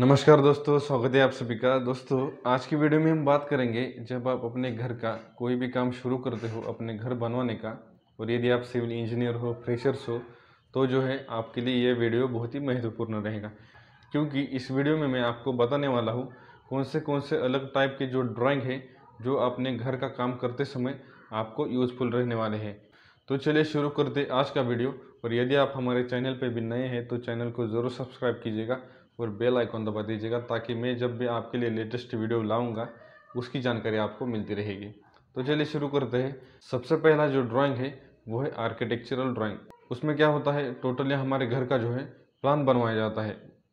नमस्कार दोस्तों स्वागत है आप सभी का दोस्तों आज की वीडियो में हम बात करेंगे जब आप अपने घर का कोई भी काम शुरू करते हो अपने घर बनवाने का और यदि आप सिविल इंजीनियर हो फ्रेशर्स हो तो जो है आपके लिए ये वीडियो बहुत ही महत्वपूर्ण रहेगा क्योंकि इस वीडियो में मैं आपको बताने वाला हूँ कौन से कौन से अलग टाइप के जो ड्राॅइंग है जो अपने घर का काम करते समय आपको यूज़फुल रहने वाले हैं तो चलिए शुरू करते आज का वीडियो और यदि आप हमारे चैनल पर भी नए हैं तो चैनल को ज़रूर सब्सक्राइब कीजिएगा और बेल आइकॉन दबा दीजिएगा ताकि मैं जब भी आपके लिए लेटेस्ट वीडियो लाऊंगा उसकी जानकारी आपको मिलती रहेगी तो चलिए शुरू करते हैं सबसे पहला जो ड्राइंग है वो है आर्किटेक्चरल ड्राइंग उसमें क्या होता है टोटली हमारे घर का जो है प्लान बनवाया जाता है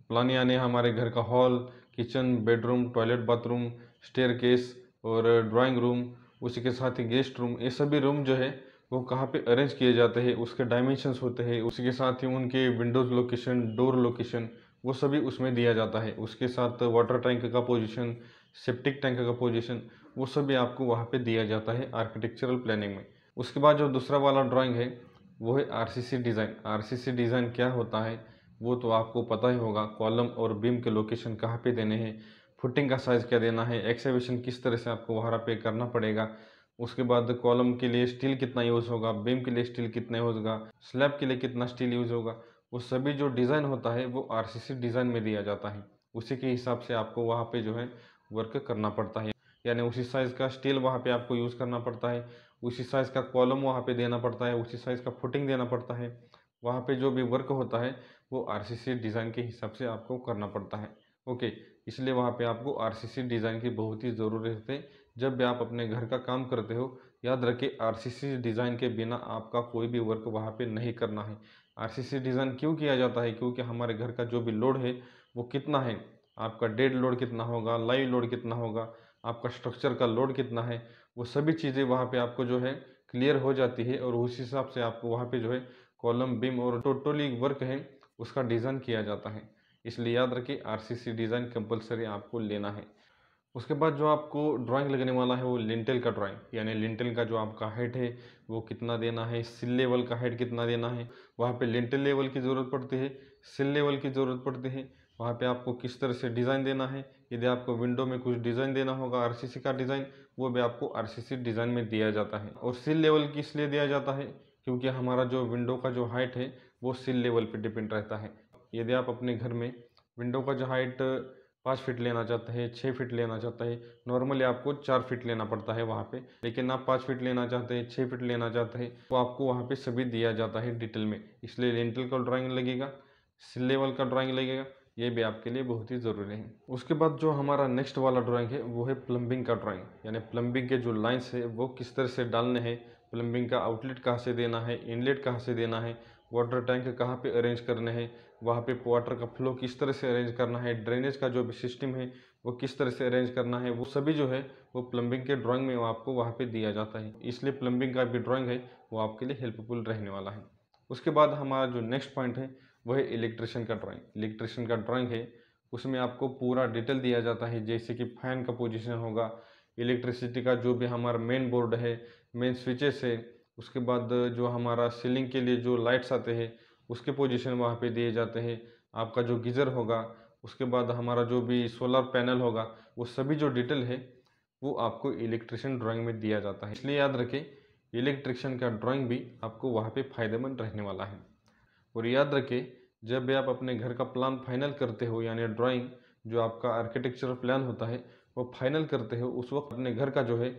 प्लान यानी हमारे घर का hall kitchen bedroom toilet bathroom staircase और ड्राइंग रूम उसी के साथ ही गेस्ट रूम ये सभी रूम जो है वो कहाँ पे अरेंज किए जाते हैं उसके डायमेंशंस होते हैं उसी के साथ ही उनके विंडोज़ लोकेशन डोर लोकेशन वो सभी उसमें दिया जाता है उसके साथ वाटर टैंक का पोजीशन सेप्टिक टैंक का पोजीशन वो सभी आपको वहाँ पे दिया जाता है आर्किटेक्चरल प्लानिंग में उसके बाद जो दूसरा वाला ड्राइंग है वो है आरसीसी डिज़ाइन आरसीसी डिज़ाइन क्या होता है वो तो आपको पता ही होगा कॉलम और बीम के लोकेशन कहाँ पे देने हैं फुटिंग का साइज़ क्या देना है एक्सेविशन किस तरह से आपको वहाँ पे करना पड़ेगा उसके बाद कॉलम के लिए स्टील कितना यूज़ होगा बीम के लिए स्टील कितना यूज़ होगा स्लैब के लिए कितना स्टील यूज़ होगा वो सभी जो डिज़ाइन होता है वो आर डिज़ाइन में दिया जाता है उसी के हिसाब से आपको वहाँ पर जो है वर्क करना पड़ता है यानी उसी साइज़ का स्टील वहाँ पे आपको यूज़ करना पड़ता है उसी साइज़ का कॉलम वहाँ पे देना पड़ता है उसी साइज़ का फुटिंग देना पड़ता है वहाँ पे जो भी वर्क होता है वो आर डिज़ाइन के हिसाब से आपको करना पड़ता है ओके इसलिए वहाँ पे आपको आर डिज़ाइन की बहुत ही ज़रूरत है जब भी आप अपने घर का काम करते हो याद रखें आर डिज़ाइन के बिना आपका कोई भी वर्क वहाँ पर नहीं करना है आरसीसी डिज़ाइन क्यों किया जाता है क्योंकि हमारे घर का जो भी लोड है वो कितना है आपका डेड लोड कितना होगा लाइव लोड कितना होगा आपका स्ट्रक्चर का लोड कितना है वो सभी चीज़ें वहाँ पे आपको जो है क्लियर हो जाती है और उस हिसाब से आपको वहाँ पे जो है कॉलम बीम और टोटली वर्क है उसका डिज़ाइन किया जाता है इसलिए याद रखिए आर डिज़ाइन कंपलसरी आपको लेना है उसके बाद जो आपको ड्राइंग लगने वाला है वो लिंटेल का ड्राइंग यानी लिंटेल का जो आपका हेड है वो कितना देना है सिल लेवल का हेड कितना देना है वहाँ पे लिंटेल लेवल की ज़रूरत पड़ती है सिल लेवल की ज़रूरत पड़ती है वहाँ पे आपको किस तरह से डिज़ाइन देना है यदि आपको विंडो में कुछ डिज़ाइन देना होगा आर का डिज़ाइन वो भी आपको आर डिज़ाइन में दिया जाता है और सिल लेवल की इसलिए दिया जाता है क्योंकि हमारा जो विंडो का जो हाइट है वो सिल लेवल पर डिपेंड रहता है यदि आप अपने घर में विंडो का जो हाइट पाँच फीट लेना चाहता है छः फीट लेना चाहता है नॉर्मली आपको चार फीट लेना पड़ता है वहाँ पे लेकिन आप पाँच फीट लेना चाहते हैं छः फीट लेना चाहते हैं तो आपको वहाँ पे सभी दिया जाता है डिटेल में इसलिए लेंटल का ड्राइंग लगेगा लेवल का ड्राइंग लगेगा ये भी आपके लिए बहुत ही ज़रूरी है उसके बाद जो हमारा नेक्स्ट वाला ड्राॅइंग है वो है प्लम्बिंग का ड्राॅइंग यानी प्लम्बिंग के जो लाइन्स है वो किस तरह से डालने हैं प्लम्बिंग का आउटलेट कहाँ से देना है इनलेट कहाँ से देना है वाटर टैंक कहाँ पे अरेंज करने हैं वहाँ पे वाटर का फ्लो किस तरह से अरेंज करना है ड्रेनेज का जो भी सिस्टम है वो किस तरह से अरेंज करना है वो सभी जो है वो प्लम्बिंग के ड्राइंग में आपको वहाँ पे दिया जाता है इसलिए प्लम्बिंग का भी ड्राइंग है वो आपके लिए हेल्पफुल रहने वाला है उसके बाद हमारा जो नेक्स्ट पॉइंट है वह इलेक्ट्रिशियन का ड्राॅइंग इलेक्ट्रिशियन का ड्राॅइंग है उसमें आपको पूरा डिटेल दिया जाता है जैसे कि फ़ैन का पोजिशन होगा इलेक्ट्रिसिटी का जो भी हमारा मेन बोर्ड है मेन स्विचेस है उसके बाद जो हमारा सीलिंग के लिए जो लाइट्स आते हैं उसके पोजीशन वहाँ पे दिए जाते हैं आपका जो गीज़र होगा उसके बाद हमारा जो भी सोलर पैनल होगा वो सभी जो डिटेल है वो आपको इलेक्ट्रिशियन ड्राइंग में दिया जाता है इसलिए याद रखें इलेक्ट्रिशियन का ड्राइंग भी आपको वहाँ पे फ़ायदेमंद रहने वाला है और याद रखें जब भी आप अपने घर का प्लान फाइनल करते हो यानी ड्राइंग जो आपका आर्किटेक्चर प्लान होता है वो फाइनल करते हो उस वक्त अपने घर का जो है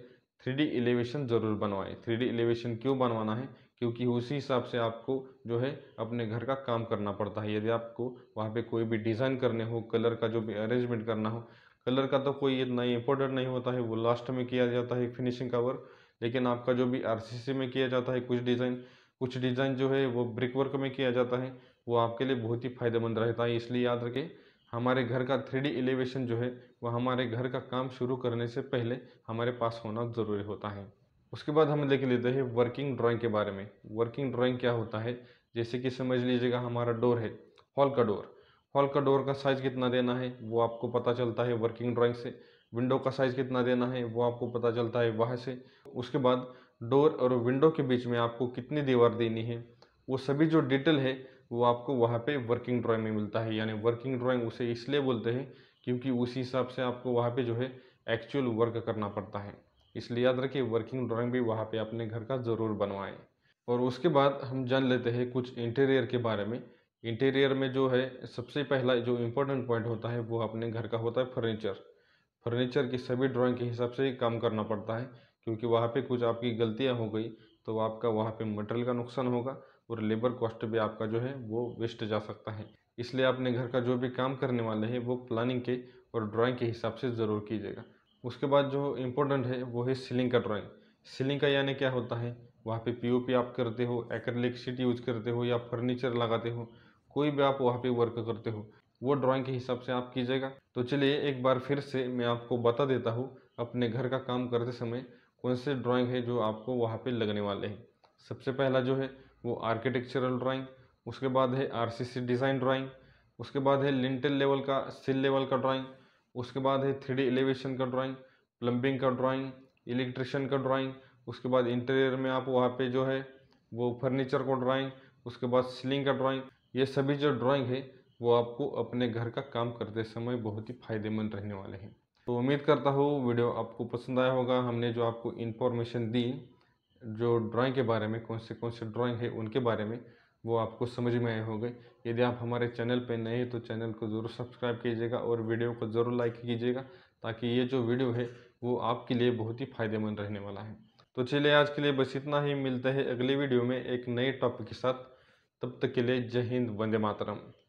थ्री डी एलिवेशन ज़रूर बनवाएं थ्री डी एलिवेशन क्यों बनवाना है क्योंकि उसी हिसाब से आपको जो है अपने घर का काम करना पड़ता है यदि आपको वहाँ पे कोई भी डिज़ाइन करने हो कलर का जो भी अरेंजमेंट करना हो कलर का तो कोई इतना इम्पोर्टेंट नहीं होता है वो लास्ट में किया जाता है फिनिशिंग का वर्क लेकिन आपका जो भी आर में किया जाता है कुछ डिज़ाइन कुछ डिज़ाइन जो है वो ब्रिक वर्क में किया जाता है वो आपके लिए बहुत ही फायदेमंद रहता है इसलिए याद रखें हमारे घर का थ्री एलिवेशन जो है वह हमारे घर का काम शुरू करने से पहले हमारे पास होना ज़रूरी होता है उसके बाद हम देख लेते हैं वर्किंग ड्राइंग के बारे में वर्किंग ड्राइंग क्या होता है जैसे कि समझ लीजिएगा हमारा डोर है हॉल का डोर हॉल का डोर का साइज़ कितना देना है वो आपको पता चलता है वर्किंग ड्राइंग से विंडो का साइज़ कितना देना है वो आपको पता चलता है वहाँ से उसके बाद डोर और विंडो के बीच में आपको कितनी दीवार देनी है वो सभी जो डिटेल है वो आपको वहाँ पे वर्किंग ड्राइंग में मिलता है यानी वर्किंग ड्राइंग उसे इसलिए बोलते हैं क्योंकि उसी हिसाब से आपको वहाँ पे जो है एक्चुअल वर्क करना पड़ता है इसलिए याद रखिए वर्किंग ड्राइंग भी वहाँ पे अपने घर का ज़रूर बनवाएं और उसके बाद हम जान लेते हैं कुछ इंटीरियर के बारे में इंटीरियर में जो है सबसे पहला जो इम्पोर्टेंट पॉइंट होता है वो अपने घर का होता है फर्नीचर फर्नीचर की सभी ड्राॅइंग के हिसाब से ही काम करना पड़ता है क्योंकि वहाँ पर कुछ आपकी गलतियाँ हो गई तो आपका वहाँ पर मटेरियल का नुकसान होगा और लेबर कॉस्ट भी आपका जो है वो वेस्ट जा सकता है इसलिए अपने घर का जो भी काम करने वाले हैं वो प्लानिंग के और ड्राइंग के हिसाब से ज़रूर कीजिएगा उसके बाद जो इम्पोर्टेंट है वो है सीलिंग का ड्राइंग सीलिंग का यानी क्या होता है वहाँ पे पीओपी आप करते हो एक्रेलिक शीट यूज करते हो या फर्नीचर लगाते हो कोई भी आप वहाँ पे वर्क करते हो वो ड्राइंग के हिसाब से आप कीजिएगा तो चलिए एक बार फिर से मैं आपको बता देता हूँ अपने घर का काम करते समय कौन से ड्राइंग है जो आपको वहाँ पे लगने वाले हैं सबसे पहला जो है वो आर्किटेक्चरल ड्राइंग उसके बाद है आरसीसी डिज़ाइन ड्राइंग उसके बाद है लिंटल लेवल का सिल लेवल का ड्राइंग उसके बाद है थ्री एलिवेशन का ड्राइंग प्लम्बिंग का ड्राइंग इलेक्ट्रिशियन का ड्राइंग उसके बाद इंटीरियर में आप वहाँ पे जो है वो फर्नीचर को ड्राइंग उसके बाद सीलिंग का ड्राइंग ये सभी जो ड्राइंग है वो आपको अपने घर का काम करते समय बहुत ही फायदेमंद रहने वाले हैं तो उम्मीद करता हूँ वीडियो आपको पसंद आया होगा हमने जो आपको इन्फॉर्मेशन दी जो ड्राइंग के बारे में कौन से कौन से ड्राइंग है उनके बारे में वो आपको समझ में आए होंगे यदि आप हमारे चैनल पर नए हैं तो चैनल को ज़रूर सब्सक्राइब कीजिएगा और वीडियो को ज़रूर लाइक कीजिएगा ताकि ये जो वीडियो है वो आपके लिए बहुत ही फ़ायदेमंद रहने वाला है तो चलिए आज के लिए बस इतना ही मिलते हैं अगले वीडियो में एक नए टॉपिक के साथ तब तक के लिए जय हिंद वंदे मातरम